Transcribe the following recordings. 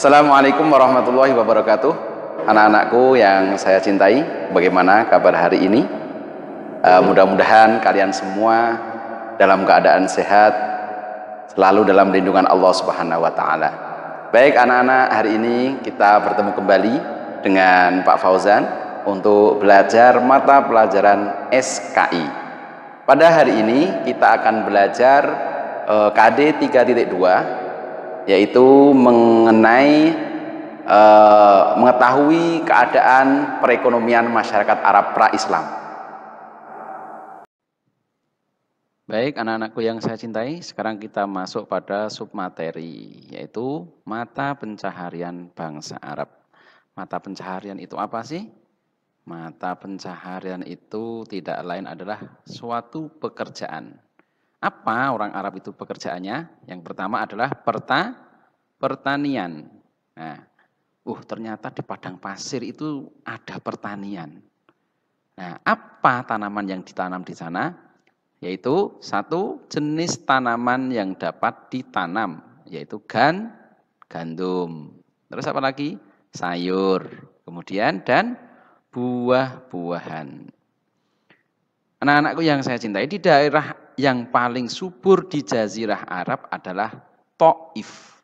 Assalamualaikum warahmatullahi wabarakatuh. Anak-anakku yang saya cintai, bagaimana kabar hari ini? Uh, Mudah-mudahan kalian semua dalam keadaan sehat, selalu dalam lindungan Allah Subhanahu wa taala. Baik anak-anak, hari ini kita bertemu kembali dengan Pak Fauzan untuk belajar mata pelajaran SKI. Pada hari ini kita akan belajar uh, KD 3.2 yaitu mengenai e, mengetahui keadaan perekonomian masyarakat Arab pra-Islam. Baik, anak-anakku yang saya cintai, sekarang kita masuk pada submateri yaitu mata pencaharian bangsa Arab. Mata pencaharian itu apa sih? Mata pencaharian itu tidak lain adalah suatu pekerjaan apa orang Arab itu pekerjaannya? Yang pertama adalah perta, pertanian. Nah, uh ternyata di padang pasir itu ada pertanian. Nah, apa tanaman yang ditanam di sana? Yaitu satu jenis tanaman yang dapat ditanam, yaitu gan, gandum. Terus apa lagi? Sayur. Kemudian dan buah-buahan. Anak-anakku yang saya cintai di daerah yang paling subur di jazirah Arab adalah Taif.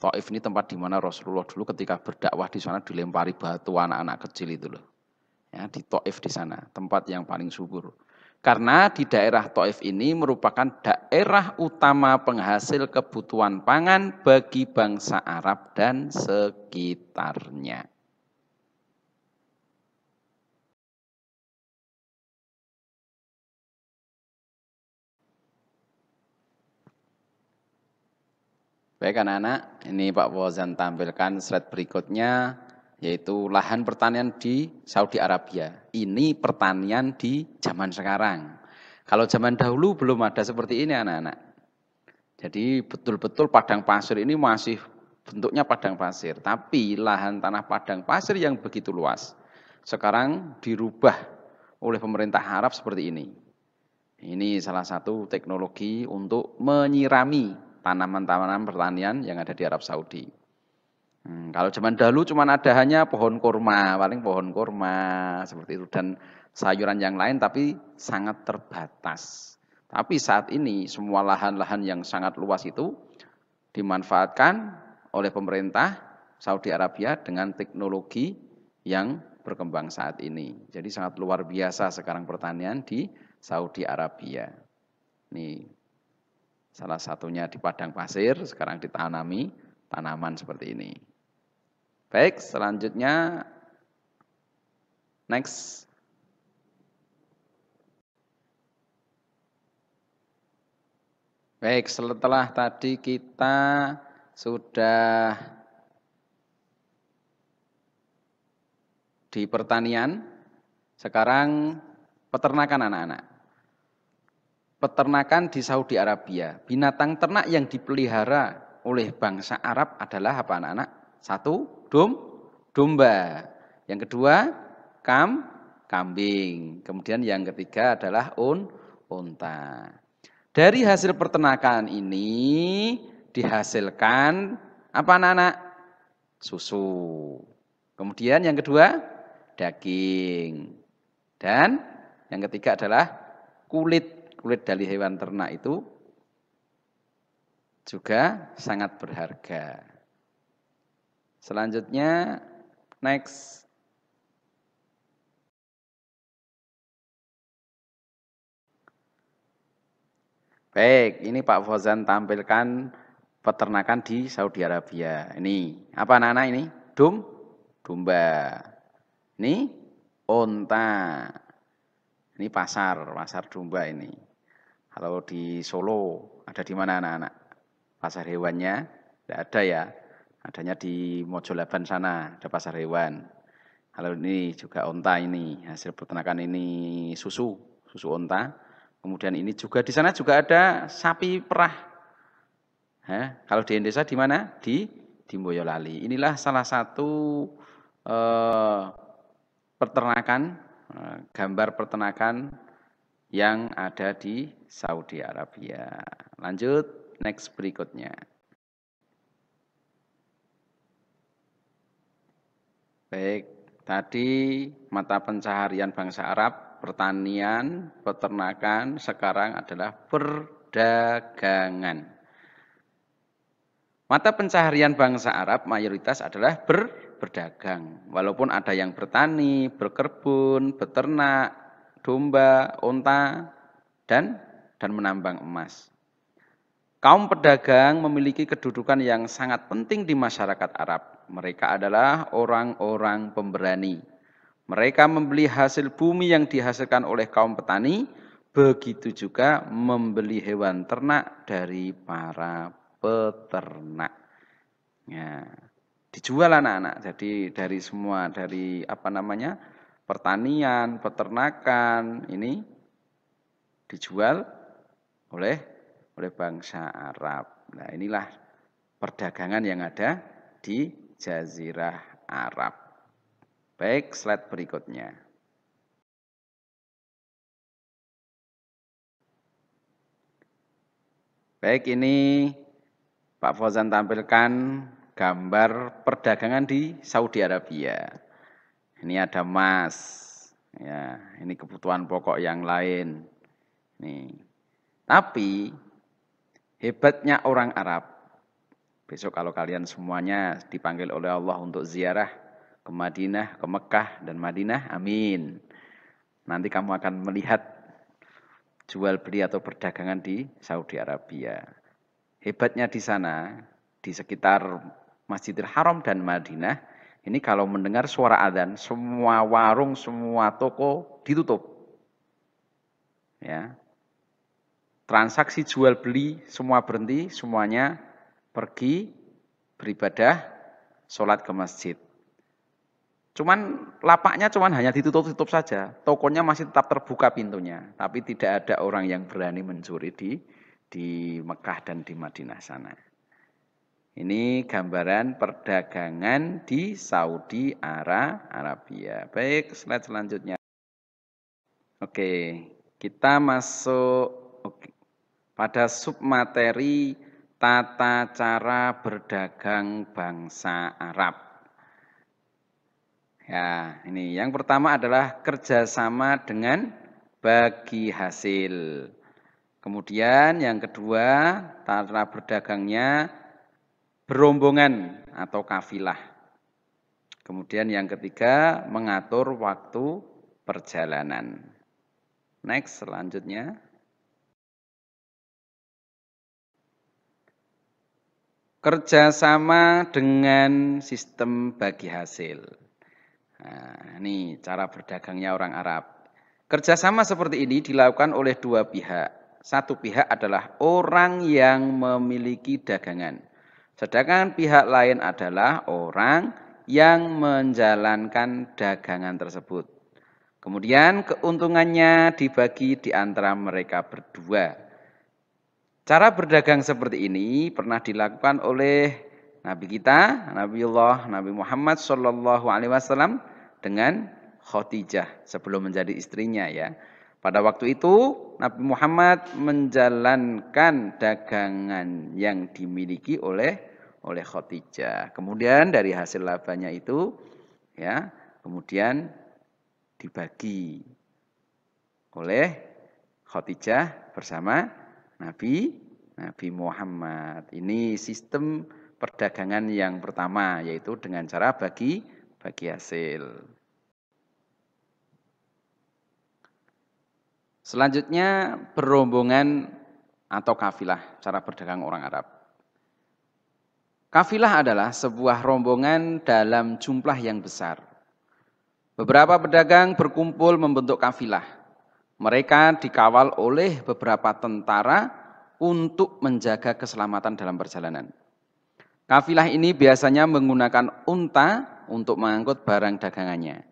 Taif ini tempat di mana Rasulullah dulu ketika berdakwah di sana dilempari batu anak-anak kecil itu loh. Ya, di Taif di sana, tempat yang paling subur. Karena di daerah Taif ini merupakan daerah utama penghasil kebutuhan pangan bagi bangsa Arab dan sekitarnya. Baik anak-anak, ini Pak Wazan tampilkan slide berikutnya yaitu lahan pertanian di Saudi Arabia. Ini pertanian di zaman sekarang. Kalau zaman dahulu belum ada seperti ini anak-anak. Jadi betul-betul padang pasir ini masih bentuknya padang pasir, tapi lahan tanah padang pasir yang begitu luas sekarang dirubah oleh pemerintah Arab seperti ini. Ini salah satu teknologi untuk menyirami tanaman-tanaman pertanian yang ada di Arab Saudi. Hmm, kalau zaman dahulu cuma ada hanya pohon kurma, paling pohon kurma seperti itu dan sayuran yang lain tapi sangat terbatas. Tapi saat ini semua lahan-lahan yang sangat luas itu dimanfaatkan oleh pemerintah Saudi Arabia dengan teknologi yang berkembang saat ini. Jadi sangat luar biasa sekarang pertanian di Saudi Arabia. Nih, Salah satunya di padang pasir, sekarang ditanami tanaman seperti ini. Baik, selanjutnya next. Baik, setelah tadi kita sudah di pertanian, sekarang peternakan anak-anak peternakan di Saudi Arabia. Binatang ternak yang dipelihara oleh bangsa Arab adalah apa anak-anak? Satu, dom, domba. Yang kedua, kam, kambing. Kemudian yang ketiga adalah un, unta. Dari hasil peternakan ini dihasilkan apa anak-anak? Susu. Kemudian yang kedua, daging. Dan yang ketiga adalah kulit kulit dari hewan ternak itu juga sangat berharga. Selanjutnya next Baik, ini Pak Fozan tampilkan peternakan di Saudi Arabia. Ini apa anak-anak ini? Dum, domba. Ini onta. Ini pasar, pasar domba ini. Kalau di Solo ada di mana anak-anak? Pasar hewannya tidak ada ya. Adanya di Mojolaban sana ada pasar hewan. Kalau ini juga onta ini hasil peternakan ini susu susu onta. Kemudian ini juga di sana juga ada sapi perah. Kalau di Indonesia di mana? Di di Boyolali. Inilah salah satu eh, peternakan, eh, gambar peternakan yang ada di Saudi Arabia. Lanjut, next berikutnya. Baik, tadi mata pencaharian bangsa Arab, pertanian, peternakan, sekarang adalah perdagangan. Mata pencaharian bangsa Arab mayoritas adalah ber berdagang. Walaupun ada yang bertani, berkerbun, beternak, domba, unta, dan dan menambang emas. Kaum pedagang memiliki kedudukan yang sangat penting di masyarakat Arab. Mereka adalah orang-orang pemberani. Mereka membeli hasil bumi yang dihasilkan oleh kaum petani, begitu juga membeli hewan ternak dari para peternak. Ya, dijual anak-anak. Jadi dari semua dari apa namanya? pertanian, peternakan ini dijual oleh oleh bangsa Arab. Nah, inilah perdagangan yang ada di jazirah Arab. Baik, slide berikutnya. Baik, ini Pak Fauzan tampilkan gambar perdagangan di Saudi Arabia. Ini ada emas. Ya, ini kebutuhan pokok yang lain. Nih. Tapi hebatnya orang Arab. Besok kalau kalian semuanya dipanggil oleh Allah untuk ziarah ke Madinah, ke Mekah dan Madinah, amin. Nanti kamu akan melihat jual beli atau perdagangan di Saudi Arabia. Hebatnya di sana, di sekitar Masjidil Haram dan Madinah, ini kalau mendengar suara adzan, semua warung, semua toko ditutup. Ya. Transaksi jual beli semua berhenti, semuanya pergi beribadah, sholat ke masjid. Cuman lapaknya cuman hanya ditutup-tutup saja. Tokonya masih tetap terbuka pintunya, tapi tidak ada orang yang berani mencuri di di Mekah dan di Madinah sana. Ini gambaran perdagangan di Saudi Arabia. Baik, slide selanjutnya. Oke, kita masuk oke, pada submateri tata cara berdagang bangsa Arab. Ya, ini yang pertama adalah kerjasama dengan bagi hasil. Kemudian yang kedua, tata berdagangnya berombongan atau kafilah. Kemudian yang ketiga mengatur waktu perjalanan. Next selanjutnya. Kerjasama dengan sistem bagi hasil. Nah, ini cara berdagangnya orang Arab. Kerjasama seperti ini dilakukan oleh dua pihak. Satu pihak adalah orang yang memiliki dagangan Sedangkan pihak lain adalah orang yang menjalankan dagangan tersebut. Kemudian keuntungannya dibagi di antara mereka berdua. Cara berdagang seperti ini pernah dilakukan oleh Nabi kita, nabi Allah Nabi Muhammad saw dengan Khadijah sebelum menjadi istrinya ya. Pada waktu itu Nabi Muhammad menjalankan dagangan yang dimiliki oleh oleh Khadijah. Kemudian dari hasil labanya itu ya, kemudian dibagi oleh Khadijah bersama Nabi Nabi Muhammad. Ini sistem perdagangan yang pertama yaitu dengan cara bagi bagi hasil. Selanjutnya berombongan atau kafilah cara berdagang orang Arab. Kafilah adalah sebuah rombongan dalam jumlah yang besar. Beberapa pedagang berkumpul membentuk kafilah. Mereka dikawal oleh beberapa tentara untuk menjaga keselamatan dalam perjalanan. Kafilah ini biasanya menggunakan unta untuk mengangkut barang dagangannya.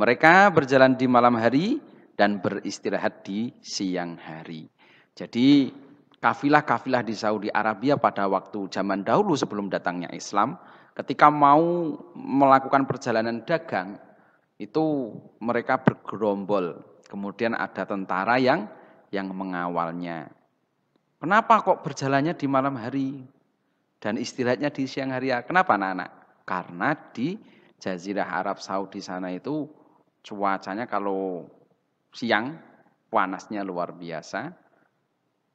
Mereka berjalan di malam hari dan beristirahat di siang hari. Jadi kafilah-kafilah di Saudi Arabia pada waktu zaman dahulu sebelum datangnya Islam, ketika mau melakukan perjalanan dagang, itu mereka bergerombol. Kemudian ada tentara yang yang mengawalnya. Kenapa kok berjalannya di malam hari dan istirahatnya di siang hari? Kenapa anak-anak? Karena di Jazirah Arab Saudi sana itu cuacanya kalau siang panasnya luar biasa.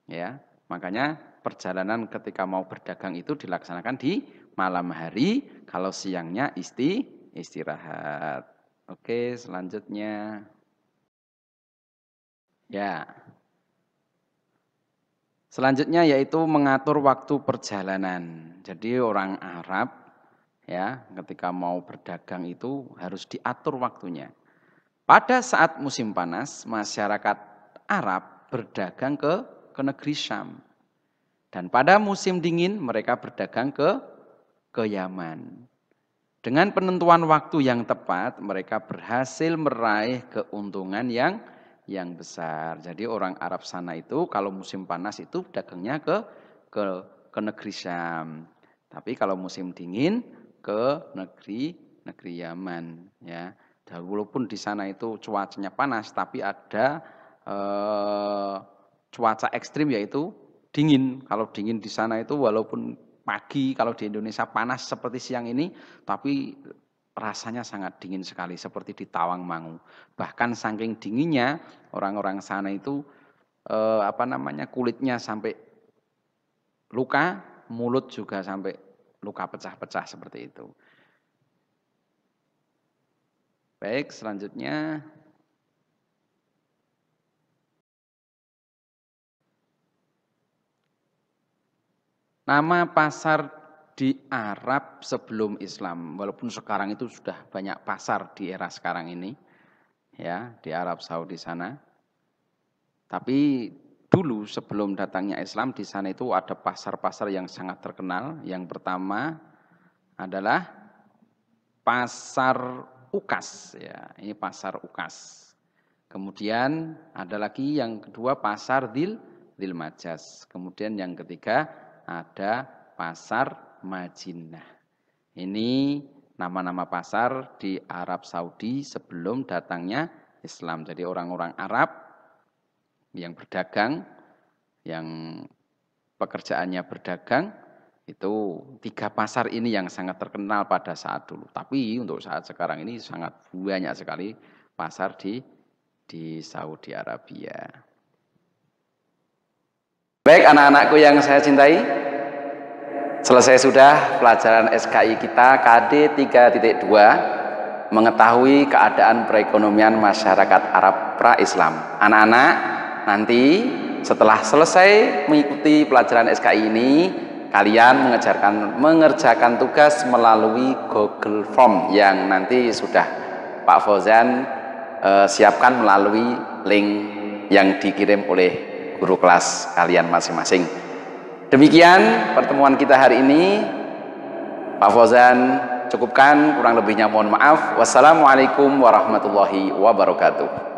Ya, makanya perjalanan ketika mau berdagang itu dilaksanakan di malam hari, kalau siangnya isti istirahat. Oke, selanjutnya. Ya. Selanjutnya yaitu mengatur waktu perjalanan. Jadi orang Arab ya, ketika mau berdagang itu harus diatur waktunya. Pada saat musim panas, masyarakat Arab berdagang ke, ke negeri Syam. Dan pada musim dingin mereka berdagang ke ke Yaman. Dengan penentuan waktu yang tepat, mereka berhasil meraih keuntungan yang yang besar. Jadi orang Arab sana itu kalau musim panas itu dagangnya ke ke ke negeri Syam. Tapi kalau musim dingin ke negeri negeri Yaman ya. Dan walaupun di sana itu cuacanya panas, tapi ada eh, cuaca ekstrim yaitu dingin. Kalau dingin di sana itu walaupun pagi, kalau di Indonesia panas seperti siang ini, tapi rasanya sangat dingin sekali seperti di Mangu. Bahkan saking dinginnya orang-orang sana itu eh, apa namanya kulitnya sampai luka, mulut juga sampai luka pecah-pecah seperti itu. Baik, selanjutnya Nama pasar di Arab sebelum Islam, walaupun sekarang itu sudah banyak pasar di era sekarang ini, ya di Arab Saudi sana. Tapi dulu sebelum datangnya Islam di sana itu ada pasar-pasar yang sangat terkenal. Yang pertama adalah pasar UKAS ya. Ini pasar UKAS. Kemudian ada lagi yang kedua pasar Dil Dil majas Kemudian yang ketiga ada pasar Majinah. Ini nama-nama pasar di Arab Saudi sebelum datangnya Islam. Jadi orang-orang Arab yang berdagang, yang pekerjaannya berdagang, itu tiga pasar ini yang sangat terkenal pada saat dulu. Tapi untuk saat sekarang ini sangat banyak sekali pasar di di Saudi Arabia. Baik anak-anakku yang saya cintai, selesai sudah pelajaran SKI kita KD 3.2 mengetahui keadaan perekonomian masyarakat Arab pra-Islam. Anak-anak nanti setelah selesai mengikuti pelajaran SKI ini, kalian mengejarkan, mengerjakan tugas melalui Google Form yang nanti sudah Pak Fauzan e, siapkan melalui link yang dikirim oleh guru kelas kalian masing-masing. Demikian pertemuan kita hari ini. Pak Fauzan cukupkan kurang lebihnya mohon maaf. Wassalamualaikum warahmatullahi wabarakatuh.